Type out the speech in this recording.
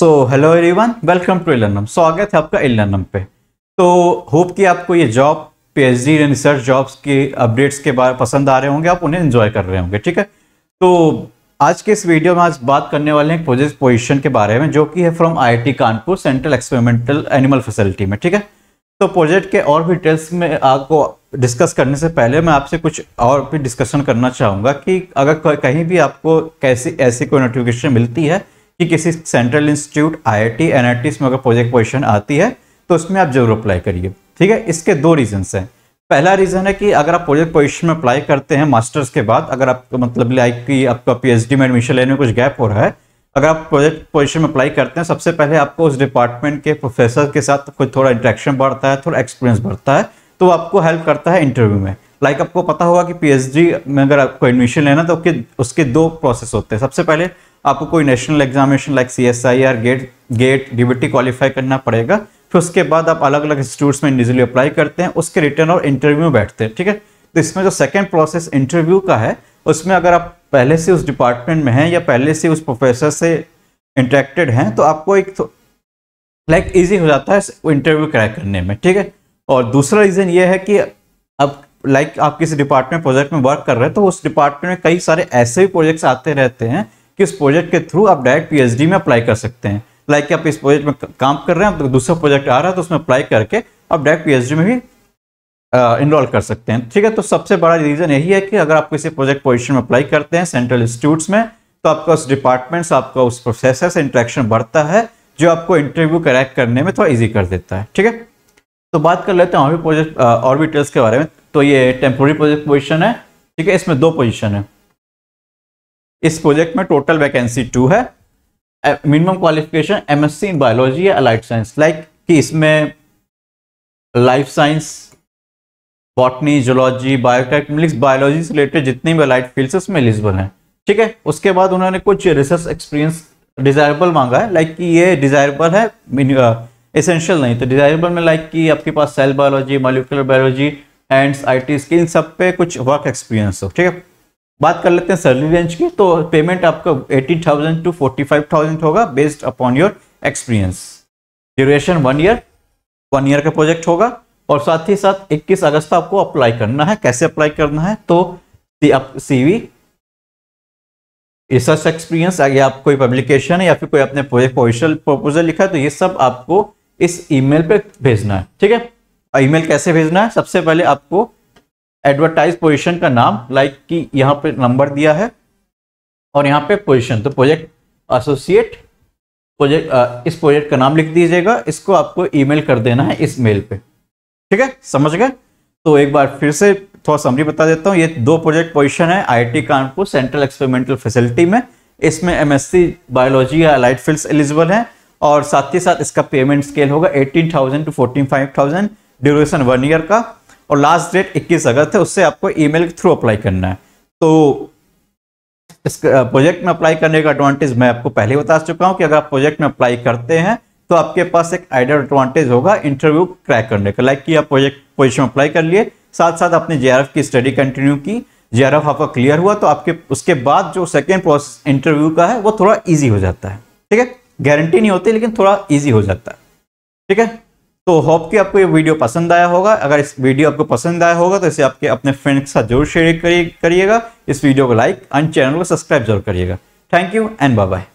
so hello everyone welcome to इलर्नम स्वागत है आपका इलर्नम पे तो होप कि आपको ये job PhD and research jobs के अपडेट्स के बारे पसंद आ रहे होंगे आप उन्हें इन्जॉय कर रहे होंगे ठीक है तो आज के इस वीडियो में आज बात करने वाले हैं प्रोजेक्ट पोजिशन के बारे में जो कि है from I Kanpur central experimental animal facility में ठीक है तो प्रोजेक्ट के और भी डिटेल्स में आपको डिस्कस करने से पहले मैं आपसे कुछ और भी डिस्कशन करना चाहूँगा कि अगर कहीं भी आपको कैसी ऐसी कोई नोटिफिकेशन मिलती है कि किसी सेंट्रल इंस्टीट्यूट आईआईटी एनआईटी में अगर प्रोजेक्ट पोजिशन आती है तो उसमें आप जरूर अप्लाई करिए ठीक है इसके दो रीजन्स हैं पहला रीज़न है कि अगर आप प्रोजेक्ट पोजिशन में अप्लाई करते हैं मास्टर्स के बाद अगर आपको मतलब लाइक कि आपका डी में एडमिशन लेने में कुछ गैप हो रहा है अगर आप प्रोजेक्ट पोजिशन में अप्लाई करते हैं सबसे पहले आपको उस डिपार्टमेंट के प्रोफेसर के साथ कोई थोड़ा इंट्रैक्शन बढ़ता है थोड़ा एक्सपीरियंस बढ़ता है तो आपको हेल्प करता है इंटरव्यू में लाइक like आपको पता होगा कि पीएचडी में अगर आपको एडमिशन लेना तो उसके दो प्रोसेस होते हैं सबसे पहले आपको कोई national examination like C S I R GATE GATE DBT qualify करना पड़ेगा फिर उसके बाद आप अलग अलग इंस्टीट्यूट्स में इजिली अप्लाई करते हैं उसके रिटर्न और इंटरव्यू बैठते हैं ठीक है तो इसमें जो सेकेंड प्रोसेस इंटरव्यू का है उसमें अगर आप पहले से उस डिपार्टमेंट में हैं या पहले से उस प्रोफेसर से इंटरेक्टेड हैं तो आपको एक लाइक ईजी हो जाता है इंटरव्यू क्रैक करने में ठीक है और दूसरा रीज़न ये है कि अब लाइक आप किसी डिपार्टमेंट प्रोजेक्ट में वर्क कर रहे हैं तो उस डिपार्टमेंट में कई सारे ऐसे भी प्रोजेक्ट्स आते रहते हैं कि इस प्रोजेक्ट के थ्रू आप डायरेक्ट पीएचडी में अप्लाई कर सकते हैं लाइक आप इस प्रोजेक्ट में काम कर रहे हैं तो दूसरा प्रोजेक्ट आ रहा है तो उसमें अप्लाई करके आप डायरेक्ट पीएचडी में भी इनरोल कर सकते हैं ठीक है तो सबसे बड़ा रीज़न यही है कि अगर आप किसी प्रोजेक्ट पोजिशन में अप्लाई करते हैं सेंट्रल इंस्टीट्यूट्स में तो आपका उस डिपार्टमेंट्स आपका उस प्रोसेसर से इंट्रैक्शन बढ़ता है जो आपको इंटरव्यू करैक्ट करने में थोड़ा ईजी कर देता है ठीक है तो बात कर लेते हैं और भी प्रोजेक्ट और भी डिटेल्स के बारे में तो ये टेम्पोरी प्रोजेक्ट पोजिशन है ठीक है इसमें दो पोजिशन है इस प्रोजेक्ट में टोटल वैकेंसी टू है minimum qualification MSc in biology या लाइफ साइंस लाइक कि इसमें life science botany zoology biotech mix biology से रिलेटेड जितनी भी अलाइट फील्ड उसमें एलिजिबल हैं ठीक है उसके बाद उन्होंने कुछ रिसर्च एक्सपीरियंस डिजायरेबल मांगा है लाइक कि ये डिजायरेबल है एसेंशियल नहीं तो डिजायरेबल में लाइक कि आपके पास cell biology molecular biology and I T skill सब पे कुछ वर्क एक्सपीरियंस हो ठीक है बात कर लेते हैं सैलरी रेंज की तो पेमेंट आपका 80,000 टू 45,000 होगा based upon your experience duration one year one year का प्रोजेक्ट होगा और साथ ही साथ 21 अगस्त आपको अप्लाई करना है कैसे अप्लाई करना है तो सीवी रिसर्च एक्सपीरियंस या आप कोई पब्लिकेशन है या फिर कोई अपने प्रोजेक्ट प्रपोजल लिखा है तो ये सब आपको इस ईमेल पे भेजना है ठीक है ईमेल कैसे भेजना है सबसे पहले आपको एडवर्टाइज पोजिशन का नाम लाइक like कि यहाँ पे नंबर दिया है और यहाँ पे पोजिशन तो प्रोजेक्ट एसोसिएट प्रोजेक्ट इस प्रोजेक्ट का नाम लिख दीजिएगा इसको आपको ईमेल कर देना है इस मेल पे ठीक है समझ गए तो एक बार फिर से थोड़ा समझी बता देता हूँ ये दो प्रोजेक्ट पोजिशन है IIT Kanpur central experimental facility में इसमें एमएससी बायोलॉजी या लाइट फील्ड एलिजिबल है और साथ ही साथ इसका पेमेंट स्केल होगा eighteen to 14,500 duration one year का और लास्ट डेट 21 अगस्त है उससे आपको ईमेल के थ्रू अप्लाई करना है तो इस प्रोजेक्ट में अप्लाई करने का एडवांटेज मैं आपको पहले बता चुका हूँ कि अगर आप प्रोजेक्ट में अप्लाई करते हैं तो आपके पास एक आइडियल एडवांटेज होगा इंटरव्यू क्रैक करने का लाइक कि आप प्रोजेक्ट पोजिशन अप्लाई कर लिए साथ साथ अपने जे की स्टडी कंटिन्यू की जे आपका क्लियर हुआ तो आपके उसके बाद जो सेकेंड प्रोसेस इंटरव्यू का है वो थोड़ा ईजी हो जाता है ठीक है गारंटी नहीं होती लेकिन थोड़ा ईजी हो जाता है ठीक है तो होप कि आपको ये वीडियो पसंद आया होगा अगर इस वीडियो आपको पसंद आया होगा तो इसे आपके अपने फ्रेंड के साथ जरूर शेयर करिएगा इस वीडियो को लाइक एंड चैनल को सब्सक्राइब जरूर करिएगा thank you and bye bye